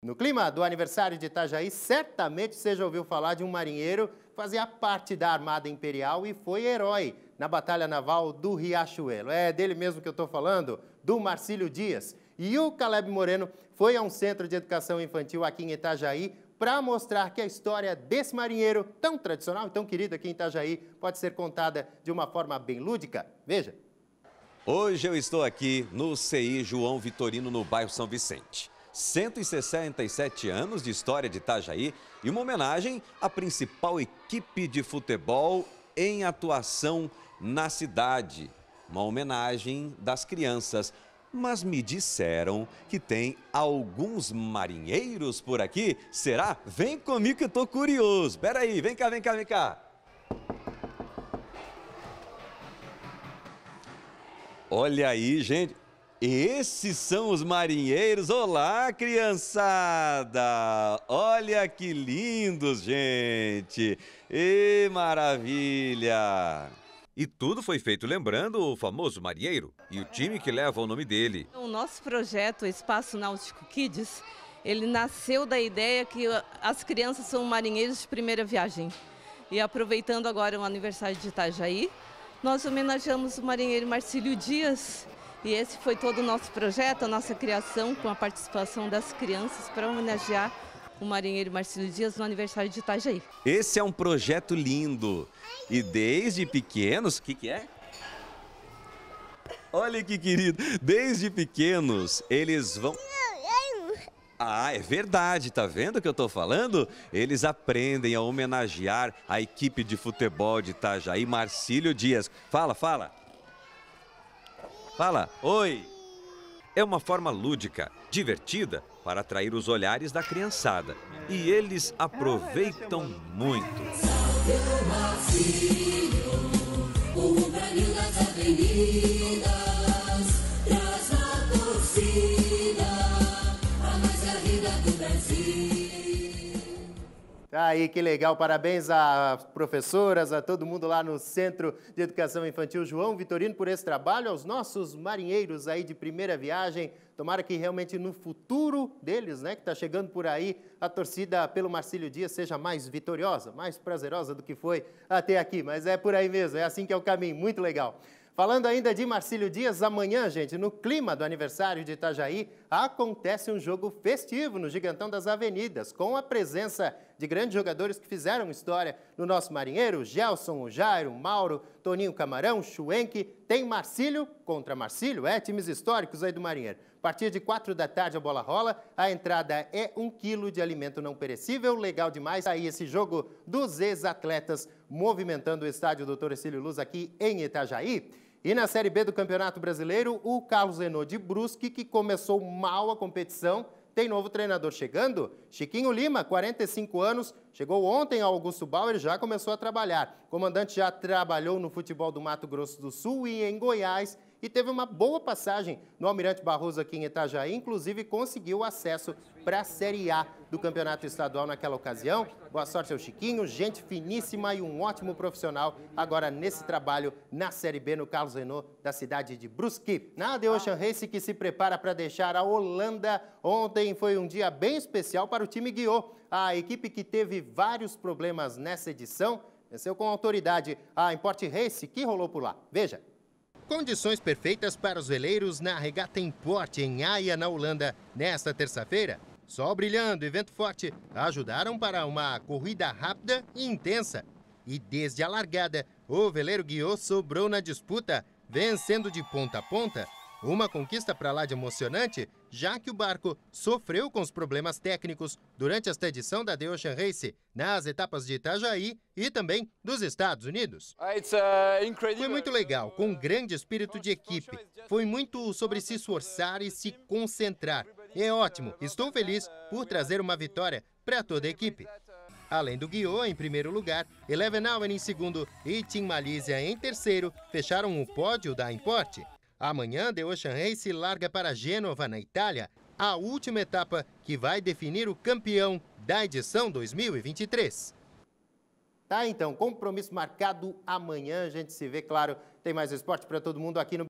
No clima do aniversário de Itajaí, certamente você já ouviu falar de um marinheiro que fazia parte da Armada Imperial e foi herói na Batalha Naval do Riachuelo. É dele mesmo que eu estou falando, do Marcílio Dias. E o Caleb Moreno foi a um centro de educação infantil aqui em Itajaí para mostrar que a história desse marinheiro tão tradicional e tão querido aqui em Itajaí pode ser contada de uma forma bem lúdica. Veja. Hoje eu estou aqui no CI João Vitorino, no bairro São Vicente. 167 anos de história de Itajaí e uma homenagem à principal equipe de futebol em atuação na cidade. Uma homenagem das crianças. Mas me disseram que tem alguns marinheiros por aqui. Será? Vem comigo que eu tô curioso. Pera aí, vem cá, vem cá, vem cá. Olha aí, gente. Esses são os marinheiros. Olá, criançada! Olha que lindos, gente! E maravilha! E tudo foi feito lembrando o famoso marinheiro e o time que leva o nome dele. O nosso projeto Espaço Náutico Kids, ele nasceu da ideia que as crianças são marinheiros de primeira viagem. E aproveitando agora o aniversário de Itajaí, nós homenageamos o marinheiro Marcílio Dias, e esse foi todo o nosso projeto, a nossa criação com a participação das crianças para homenagear o marinheiro Marcelo Dias no aniversário de Itajaí. Esse é um projeto lindo. E desde pequenos, o que, que é? Olha que querido, desde pequenos eles vão... Ah, é verdade, tá vendo o que eu tô falando? Eles aprendem a homenagear a equipe de futebol de Itajaí, Marcílio Dias. Fala, fala. Fala, oi! É uma forma lúdica, divertida, para atrair os olhares da criançada. E eles ah, aproveitam muito. Traz na torcida, é a mais a do Brasil. Tá aí, que legal. Parabéns às professoras, a todo mundo lá no Centro de Educação Infantil João Vitorino por esse trabalho, aos nossos marinheiros aí de primeira viagem. Tomara que realmente no futuro deles, né, que está chegando por aí, a torcida pelo Marcílio Dias seja mais vitoriosa, mais prazerosa do que foi até aqui. Mas é por aí mesmo, é assim que é o caminho. Muito legal. Falando ainda de Marcílio Dias, amanhã, gente, no clima do aniversário de Itajaí, acontece um jogo festivo no Gigantão das Avenidas, com a presença de grandes jogadores que fizeram história no nosso marinheiro, Gelson, Jairo, Mauro, Toninho Camarão, Schwenk, tem Marcílio contra Marcílio, é, times históricos aí do marinheiro. A partir de quatro da tarde a bola rola, a entrada é um quilo de alimento não perecível, legal demais tá aí esse jogo dos ex-atletas movimentando o estádio Doutor Cílio Luz aqui em Itajaí. E na Série B do Campeonato Brasileiro, o Carlos Renault de Brusque, que começou mal a competição, tem novo treinador chegando. Chiquinho Lima, 45 anos, chegou ontem ao Augusto Bauer e já começou a trabalhar. comandante já trabalhou no futebol do Mato Grosso do Sul e em Goiás e teve uma boa passagem no Almirante Barroso aqui em Itajaí, inclusive conseguiu acesso para a Série A do Campeonato Estadual naquela ocasião. Boa sorte ao Chiquinho, gente finíssima e um ótimo profissional agora nesse trabalho na Série B no Carlos Renault da cidade de Brusque. Na Adeocean Race que se prepara para deixar a Holanda, ontem foi um dia bem especial para o time Guiô. A equipe que teve vários problemas nessa edição venceu com autoridade a Importe Race que rolou por lá. Veja. Condições perfeitas para os veleiros na regata em porte em Haia, na Holanda, nesta terça-feira. Sol brilhando e vento forte ajudaram para uma corrida rápida e intensa. E desde a largada, o veleiro Guiô sobrou na disputa, vencendo de ponta a ponta uma conquista para lá de emocionante, já que o barco sofreu com os problemas técnicos durante esta edição da The Ocean Race, nas etapas de Itajaí e também dos Estados Unidos. Ah, uh, Foi muito legal, com um grande espírito de equipe. Foi muito sobre se esforçar e se concentrar. É ótimo, estou feliz por trazer uma vitória para toda a equipe. Além do Guiô, em primeiro lugar, Eleven Allen em segundo e Tim Malaysia em terceiro, fecharam o pódio da Importe. Amanhã, The Ocean Race larga para Gênova, na Itália, a última etapa que vai definir o campeão da edição 2023. Tá, então, compromisso marcado amanhã. A gente se vê, claro. Tem mais esporte para todo mundo aqui no